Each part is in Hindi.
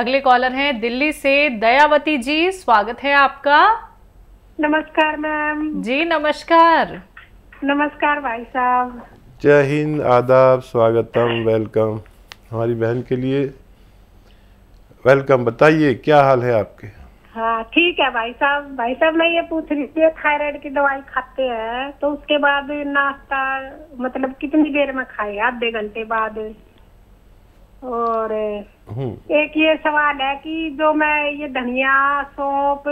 अगले कॉलर हैं दिल्ली से दयावती जी स्वागत है आपका नमस्कार मैम जी नमस्कार नमस्कार भाई साहब जय हिंद आदाब स्वागतम वेलकम हमारी बहन के लिए वेलकम बताइए क्या हाल है आपके हाँ ठीक है भाई साहब भाई साहब मैं ये पूछ रही थी थायराइड की दवाई खाते हैं तो उसके बाद नाश्ता मतलब कितनी देर में खाए आधे घंटे बाद और हम्म। एक ये सवाल है कि जो मैं ये धनिया सौंप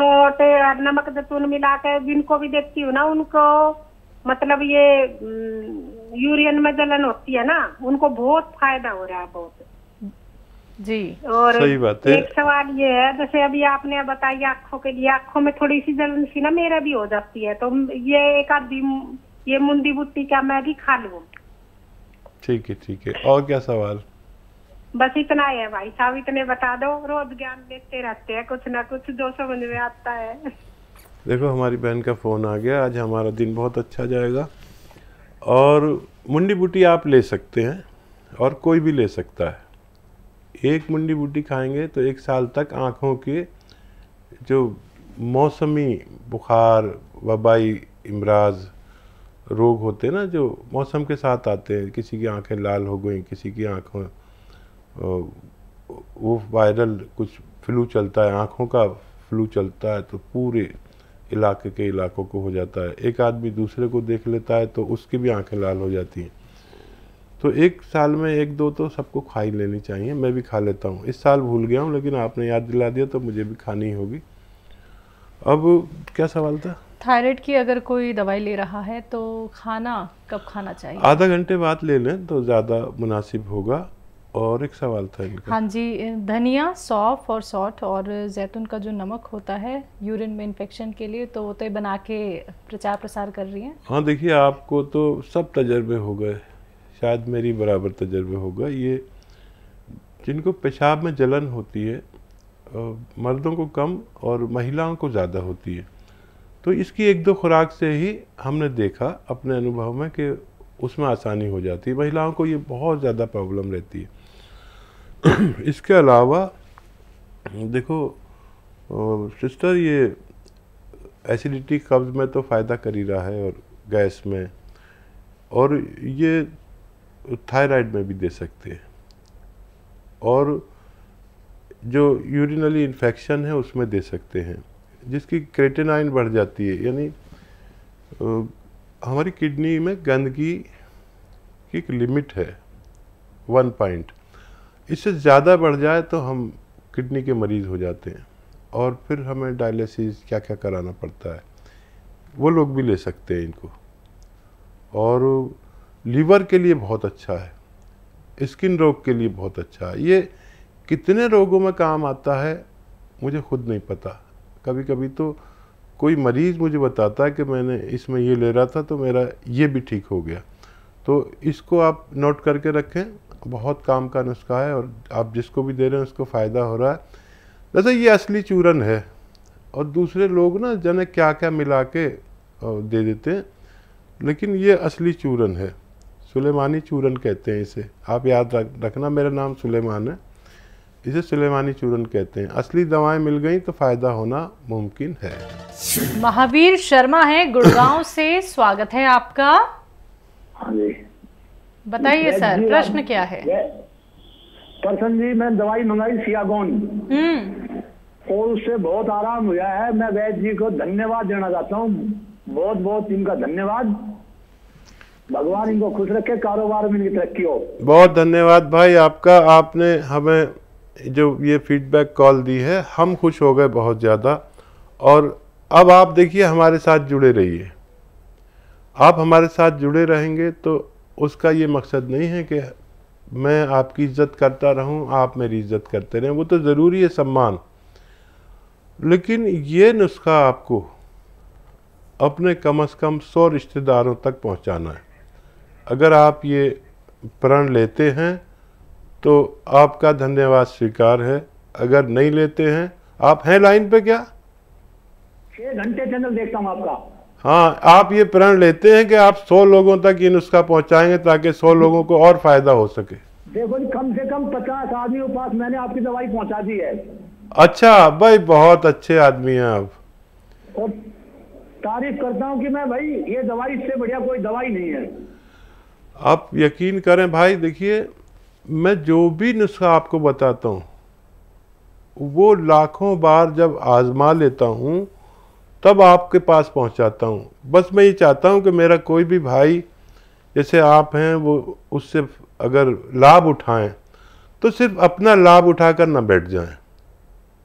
सोट और नमक जतून मिला कर जिनको भी देखती हूँ ना उनको मतलब ये हम्म, यूरियन में जलन होती है ना उनको बहुत फायदा हो रहा है बहुत जी और सही बात है एक सवाल ये है जैसे अभी आपने बताई आंखों के लिए आंखों में थोड़ी सी जलन सी ना मेरा भी हो जाती है तो ये एक आधी ये मुंदी बुट्टी क्या मैं भी खा लू ठीक है ठीक है और क्या सवाल बस इतना ही है भाई साहब इतने बता दो रोज ज्ञान देते रहते हैं कुछ ना कुछ दो समझ में आता है देखो हमारी बहन का फ़ोन आ गया आज हमारा दिन बहुत अच्छा जाएगा और मुंडी बूटी आप ले सकते हैं और कोई भी ले सकता है एक मुंडी बूटी खाएंगे तो एक साल तक आँखों के जो मौसमी बुखार वबाई इमराज़ रोग होते हैं ना जो मौसम के साथ आते हैं किसी की आंखें लाल हो गई किसी की आँखों वो वायरल कुछ फ्लू चलता है आँखों का फ्लू चलता है तो पूरे इलाके के इलाकों को हो जाता है एक आदमी दूसरे को देख लेता है तो उसकी भी आंखें लाल हो जाती हैं तो एक साल में एक दो तो सबको खा ही लेनी चाहिए मैं भी खा लेता हूँ इस साल भूल गया हूँ लेकिन आपने याद दिला दिया तो मुझे भी खानी होगी अब क्या सवाल था थायराइड की अगर कोई दवाई ले रहा है तो खाना कब खाना चाहिए आधा घंटे बाद ले लें तो ज़्यादा मुनासिब होगा और एक सवाल था इनका हाँ जी धनिया सौफ और सौठ और जैतून का जो नमक होता है यूरिन में इन्फेक्शन के लिए तो वो तो बना के प्रचार प्रसार कर रही हैं हाँ देखिए आपको तो सब तजर्बे हो गए शायद मेरी बराबर तजर्बे होगा ये जिनको पेशाब में जलन होती है मर्दों को कम और महिलाओं को ज़्यादा होती है तो इसकी एक दो खुराक से ही हमने देखा अपने अनुभव में कि उसमें आसानी हो जाती है महिलाओं को ये बहुत ज़्यादा प्रॉब्लम रहती है इसके अलावा देखो सिस्टर ये एसिडिटी कब्ज़ में तो फ़ायदा कर ही रहा है और गैस में और ये थायराइड में भी दे सकते हैं और जो यूरिनली इन्फेक्शन है उसमें दे सकते हैं जिसकी क्रेटेनाइन बढ़ जाती है यानी हमारी किडनी में गंदगी की एक लिमिट है वन पॉइंट इससे ज़्यादा बढ़ जाए तो हम किडनी के मरीज़ हो जाते हैं और फिर हमें डायलिसिस क्या क्या कराना पड़ता है वो लोग भी ले सकते हैं इनको और लीवर के लिए बहुत अच्छा है स्किन रोग के लिए बहुत अच्छा है ये कितने रोगों में काम आता है मुझे खुद नहीं पता कभी कभी तो कोई मरीज़ मुझे बताता है कि मैंने इसमें ये ले रहा था तो मेरा ये भी ठीक हो गया तो इसको आप नोट करके रखें बहुत काम का नुस्खा है और आप जिसको भी दे रहे हैं उसको फ़ायदा हो रहा है जैसे ये असली चूरन है और दूसरे लोग ना जाने क्या क्या मिला के दे देते हैं लेकिन ये असली चूरन है सुलेमानी चूरन कहते हैं इसे आप याद रख रखना मेरा नाम सुलेमान है इसे सुलेमानी चूरन कहते हैं असली दवाएं मिल गई तो फायदा होना मुमकिन है महावीर शर्मा है गुड़गांव से स्वागत है आपका हाँ बताइए सर प्रश्न क्या है परसन जी मैं दवाई मंगाई सियागोन हम्म। और उससे बहुत आराम हुआ है मैं वैद्य जी को धन्यवाद देना चाहता हूँ बहुत बहुत इनका धन्यवाद भगवान इनको खुश रखे कारोबार में इनकी तरक्की हो बहुत धन्यवाद भाई आपका आपने हमें जो ये फीडबैक कॉल दी है हम खुश हो गए बहुत ज़्यादा और अब आप देखिए हमारे साथ जुड़े रहिए आप हमारे साथ जुड़े रहेंगे तो उसका ये मकसद नहीं है कि मैं आपकी इज्जत करता रहूं आप मेरी इज्जत करते रहें वो तो ज़रूरी है सम्मान लेकिन ये नुस्खा आपको अपने कम अज़ कम सौ रिश्तेदारों तक पहुंचाना है अगर आप ये प्रण लेते हैं तो आपका धन्यवाद स्वीकार है अगर नहीं लेते हैं आप हैं लाइन पे क्या छह घंटे चैनल देखता हूँ आपका हाँ आप ये प्रण लेते हैं कि आप 100 लोगों तक ये नुस्खा पहुंचाएंगे ताकि 100 लोगों को और फायदा हो सके देखो जी कम से कम 50 आदमियों पास मैंने आपकी दवाई पहुँचा दी है अच्छा भाई बहुत अच्छे आदमी हैं आप और तारीफ करता हूँ कि मैं भाई ये दवाई इससे बढ़िया कोई दवाई नहीं है आप यकीन करें भाई देखिए मैं जो भी नुस्खा आपको बताता हूँ वो लाखों बार जब आज़मा लेता हूँ तब आपके पास पहुँचाता हूँ बस मैं ये चाहता हूँ कि मेरा कोई भी भाई जैसे आप हैं वो उससे अगर लाभ उठाएं तो सिर्फ अपना लाभ उठा कर ना बैठ जाएं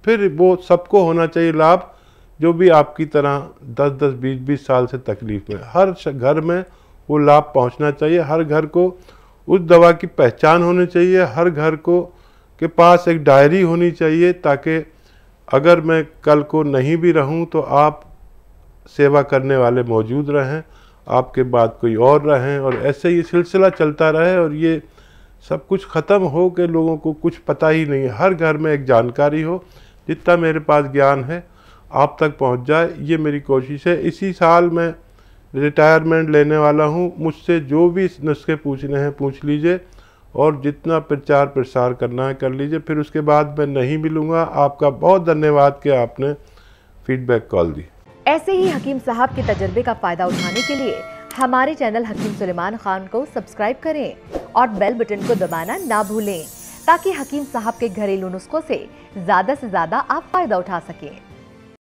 फिर वो सबको होना चाहिए लाभ जो भी आपकी तरह दस दस बीस बीस साल से तकलीफ़ में हर घर में वो लाभ पहुंचना चाहिए हर घर को उस दवा की पहचान होनी चाहिए हर घर को के पास एक डायरी होनी चाहिए ताकि अगर मैं कल को नहीं भी रहूं तो आप सेवा करने वाले मौजूद रहें आपके बाद कोई और रहें और ऐसे ये सिलसिला चलता रहे और ये सब कुछ ख़त्म हो के लोगों को कुछ पता ही नहीं हर घर में एक जानकारी हो जितना मेरे पास ज्ञान है आप तक पहुंच जाए ये मेरी कोशिश है इसी साल मैं रिटायरमेंट लेने वाला हूँ मुझसे जो भी नुस्खे पूछने हैं पूछ लीजिए और जितना प्रचार प्रसार करना है कर लीजिए फिर उसके बाद मैं नहीं मिलूंगा आपका बहुत धन्यवाद कि आपने फीडबैक कॉल दी ऐसे ही हकीम साहब के तजर्बे का फ़ायदा उठाने के लिए हमारे चैनल हकीम सुलेमान खान को सब्सक्राइब करें और बेल बटन को दबाना ना भूलें ताकि हकीम साहब के घरेलू नुस्खों से ज़्यादा से ज़्यादा आप फ़ायदा उठा सकें